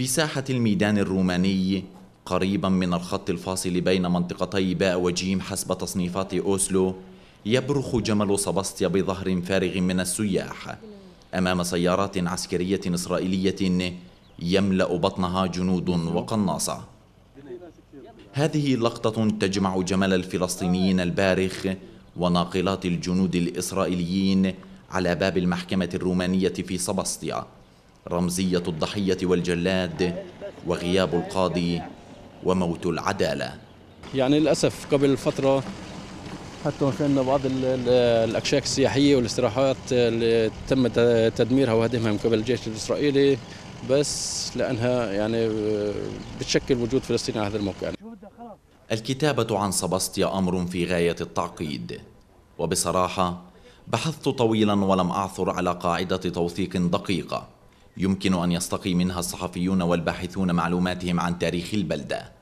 في ساحة الميدان الروماني قريبا من الخط الفاصل بين منطقتي باء وجيم حسب تصنيفات أوسلو يبرخ جمل سبستيا بظهر فارغ من السياح أمام سيارات عسكرية إسرائيلية يملأ بطنها جنود وقناصة هذه لقطة تجمع جمل الفلسطينيين البارخ وناقلات الجنود الإسرائيليين على باب المحكمة الرومانية في سبسطيا رمزية الضحية والجلاد وغياب القاضي وموت العدالة يعني للأسف قبل فترة حتى كان بعض الأكشاك السياحية والاستراحات اللي تم تدميرها وهدمها من قبل الجيش الإسرائيلي بس لأنها يعني بتشكل وجود فلسطين على هذا الموقع الكتابة عن سباستيا أمر في غاية التعقيد وبصراحة بحثت طويلا ولم أعثر على قاعدة توثيق دقيقة يمكن أن يستقي منها الصحفيون والباحثون معلوماتهم عن تاريخ البلدة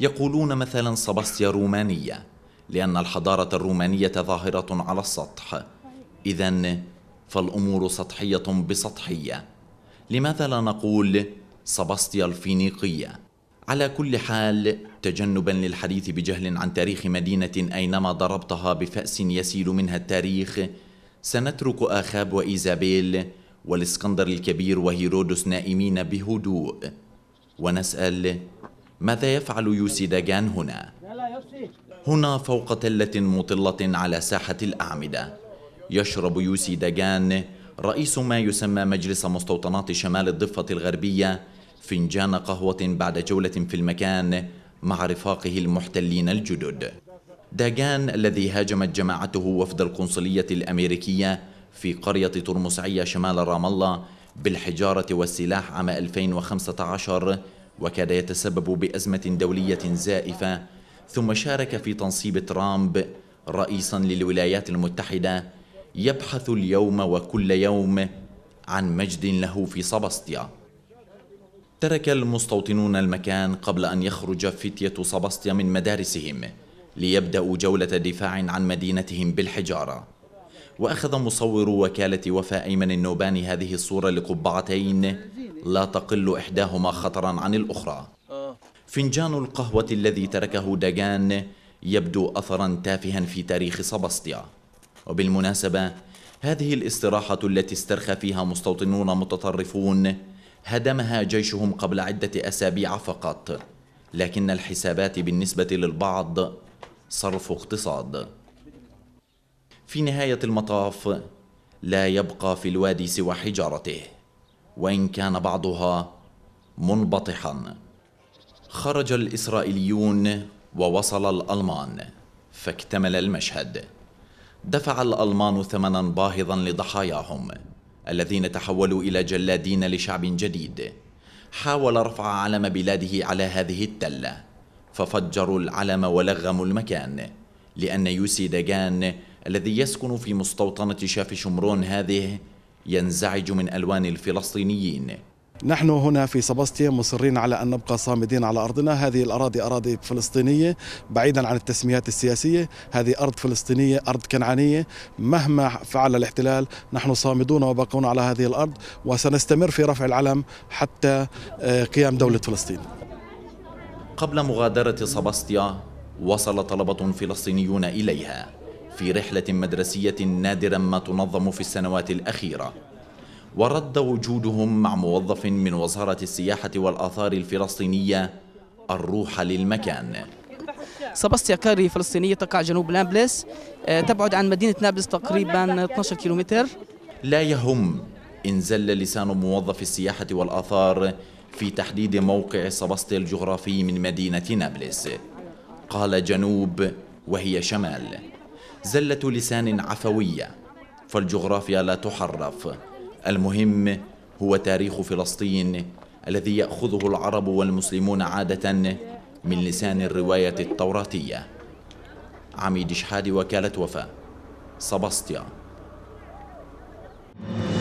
يقولون مثلا سباستيا رومانية لأن الحضارة الرومانية ظاهرة على السطح إذا فالأمور سطحية بسطحية لماذا لا نقول سباستيا الفينيقية؟ على كل حال تجنبا للحديث بجهل عن تاريخ مدينة أينما ضربتها بفأس يسيل منها التاريخ سنترك آخاب وإيزابيل والاسكندر الكبير وهيرودس نائمين بهدوء ونسأل ماذا يفعل يوسي داجان هنا؟ هنا فوق تلة مطلة على ساحة الأعمدة يشرب يوسي داجان رئيس ما يسمى مجلس مستوطنات شمال الضفة الغربية فنجان قهوة بعد جولة في المكان مع رفاقه المحتلين الجدد داجان الذي هاجمت جماعته وفد القنصلية الأمريكية في قرية ترمسعية شمال رام الله بالحجارة والسلاح عام 2015 وكاد يتسبب بأزمة دولية زائفة ثم شارك في تنصيب ترامب رئيسا للولايات المتحدة يبحث اليوم وكل يوم عن مجد له في صبستيا ترك المستوطنون المكان قبل أن يخرج فتية صبستيا من مدارسهم ليبدأوا جولة دفاع عن مدينتهم بالحجارة وأخذ مصور وكالة وفاء أيمن النوباني هذه الصورة لقبعتين لا تقل إحداهما خطرا عن الأخرى فنجان القهوة الذي تركه داغان يبدو أثرا تافها في تاريخ سباستيا وبالمناسبة هذه الاستراحة التي استرخى فيها مستوطنون متطرفون هدمها جيشهم قبل عدة أسابيع فقط لكن الحسابات بالنسبة للبعض صرف اقتصاد في نهاية المطاف لا يبقى في الوادي سوى حجارته وإن كان بعضها منبطحا خرج الإسرائيليون ووصل الألمان فاكتمل المشهد دفع الألمان ثمنا باهظا لضحاياهم الذين تحولوا إلى جلادين لشعب جديد حاول رفع علم بلاده على هذه التلة ففجروا العلم ولغموا المكان لأن يوسي داجان الذي يسكن في مستوطنة شاف شمرون هذه ينزعج من ألوان الفلسطينيين نحن هنا في سباستيا مصرين على أن نبقى صامدين على أرضنا هذه الأراضي أراضي فلسطينية بعيدا عن التسميات السياسية هذه أرض فلسطينية أرض كنعانية مهما فعل الاحتلال نحن صامدون وباقون على هذه الأرض وسنستمر في رفع العلم حتى آه، قيام دولة فلسطين قبل مغادرة سباستيا وصل طلبة فلسطينيون إليها في رحلة مدرسية نادرا ما تنظم في السنوات الأخيرة ورد وجودهم مع موظف من وزارة السياحة والآثار الفلسطينية الروح للمكان سباستيا كاري فلسطينية تقع جنوب نابلس آه، تبعد عن مدينة نابلس تقريبا 12 كيلومتر لا يهم إن زل لسان موظف السياحة والآثار في تحديد موقع سباستيا الجغرافي من مدينة نابلس قال جنوب وهي شمال زلة لسان عفوية فالجغرافيا لا تحرف المهم هو تاريخ فلسطين الذي يأخذه العرب والمسلمون عادة من لسان الرواية التوراتية عميد شحادي وكالة وفاء you